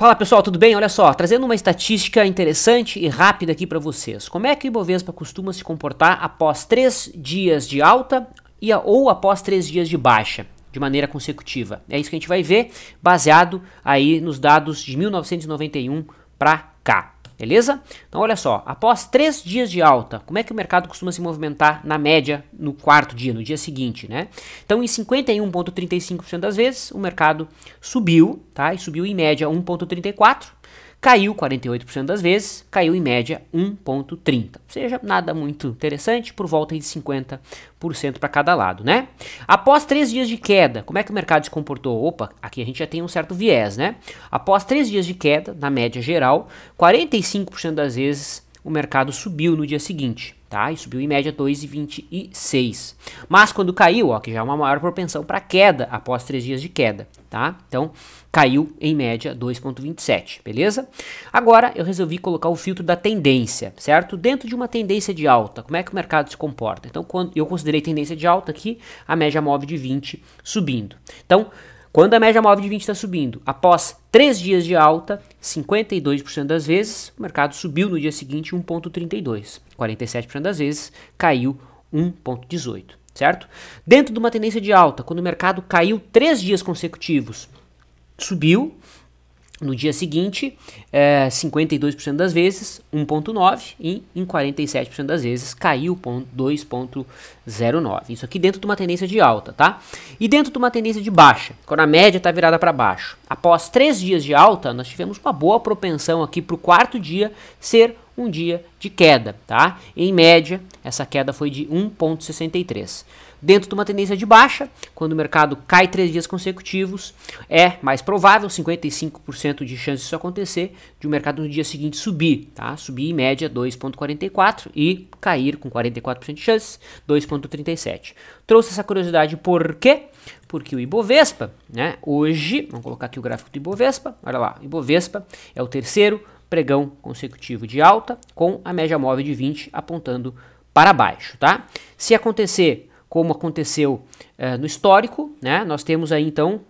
Fala pessoal, tudo bem? Olha só, trazendo uma estatística interessante e rápida aqui para vocês. Como é que o Ibovespa costuma se comportar após três dias de alta e a, ou após três dias de baixa? de maneira consecutiva. É isso que a gente vai ver, baseado aí nos dados de 1991 para cá beleza? Então olha só, após três dias de alta, como é que o mercado costuma se movimentar na média no quarto dia, no dia seguinte, né? Então em 51,35% das vezes o mercado subiu, tá? E subiu em média 1,34%, Caiu 48% das vezes, caiu em média 1,30%. Ou seja, nada muito interessante, por volta de 50% para cada lado, né? Após três dias de queda, como é que o mercado se comportou? Opa, aqui a gente já tem um certo viés, né? Após três dias de queda, na média geral, 45% das vezes o mercado subiu no dia seguinte, tá? E subiu em média 2,26. Mas quando caiu, ó, que já é uma maior propensão para queda após três dias de queda, tá? Então caiu em média 2,27, beleza? Agora eu resolvi colocar o filtro da tendência, certo? Dentro de uma tendência de alta, como é que o mercado se comporta? Então, quando eu considerei tendência de alta aqui, a média móvel de 20 subindo. Então, quando a média móvel de 20 está subindo, após 3 dias de alta, 52% das vezes, o mercado subiu no dia seguinte 1,32, 47% das vezes, caiu 1,18 certo? Dentro de uma tendência de alta, quando o mercado caiu três dias consecutivos, subiu no dia seguinte, é, 52% das vezes, 1,9%, e em 47% das vezes caiu 2,09%. Isso aqui dentro de uma tendência de alta, tá? E dentro de uma tendência de baixa, quando a média está virada para baixo. Após três dias de alta, nós tivemos uma boa propensão aqui para o quarto dia ser um dia de queda, tá? Em média, essa queda foi de 1,63. Dentro de uma tendência de baixa, quando o mercado cai três dias consecutivos, é mais provável, 55% de chance disso acontecer, de o mercado no dia seguinte subir, tá? Subir em média 2,44 e cair com 44% de chances, 2,37. Trouxe essa curiosidade por quê? porque o Ibovespa, né, hoje, vamos colocar aqui o gráfico do Ibovespa, olha lá, Ibovespa é o terceiro pregão consecutivo de alta, com a média móvel de 20 apontando para baixo, tá? Se acontecer como aconteceu eh, no histórico, né? Nós temos aí então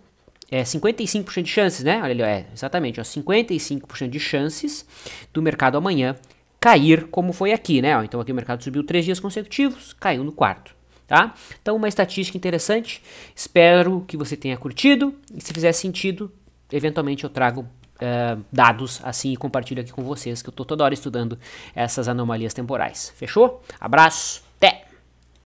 é, eh, 55% de chances, né? Olha ali, é, exatamente, ó, 55% de chances do mercado amanhã cair como foi aqui, né? Ó, então aqui o mercado subiu três dias consecutivos, caiu no quarto. Tá? Então, uma estatística interessante. Espero que você tenha curtido. E se fizer sentido, eventualmente eu trago uh, dados assim e compartilho aqui com vocês que eu estou toda hora estudando essas anomalias temporais. Fechou? Abraço!